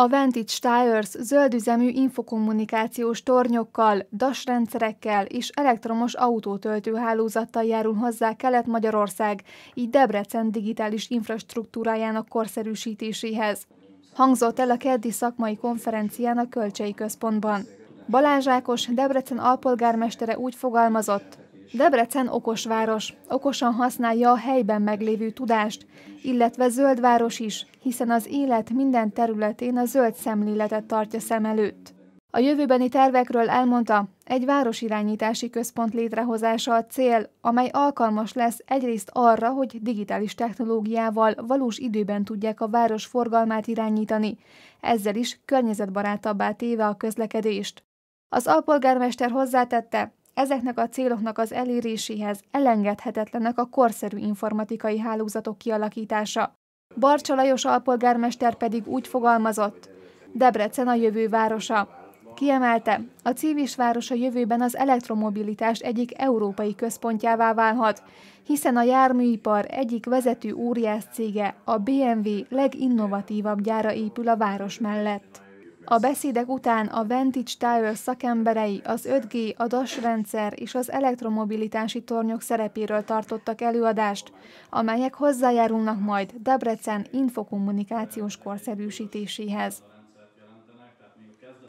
A Vantage Tires zöldüzemű infokommunikációs tornyokkal, DAS rendszerekkel és elektromos autótöltőhálózattal járul hozzá Kelet-Magyarország, így Debrecen digitális infrastruktúrájának korszerűsítéséhez. Hangzott el a keddi szakmai konferencián a Kölcsei Központban. Balázs Ákos, Debrecen alpolgármestere úgy fogalmazott, Debrecen okos város, okosan használja a helyben meglévő tudást, illetve zöld város is, hiszen az élet minden területén a zöld szemléletet tartja szem előtt. A jövőbeni tervekről elmondta, egy városirányítási központ létrehozása a cél, amely alkalmas lesz egyrészt arra, hogy digitális technológiával valós időben tudják a város forgalmát irányítani, ezzel is környezetbarátabbá téve a közlekedést. Az alpolgármester hozzátette, Ezeknek a céloknak az eléréséhez elengedhetetlenek a korszerű informatikai hálózatok kialakítása. Barcsa Lajos alpolgármester pedig úgy fogalmazott, Debrecen a jövő városa. Kiemelte, a civis város a jövőben az elektromobilitás egyik európai központjává válhat, hiszen a járműipar egyik vezető óriás cége, a BMW leginnovatívabb gyára épül a város mellett. A beszédek után a Vantage Tower szakemberei az 5G, a DAS rendszer és az elektromobilitási tornyok szerepéről tartottak előadást, amelyek hozzájárulnak majd Debrecen infokommunikációs korszerűsítéséhez.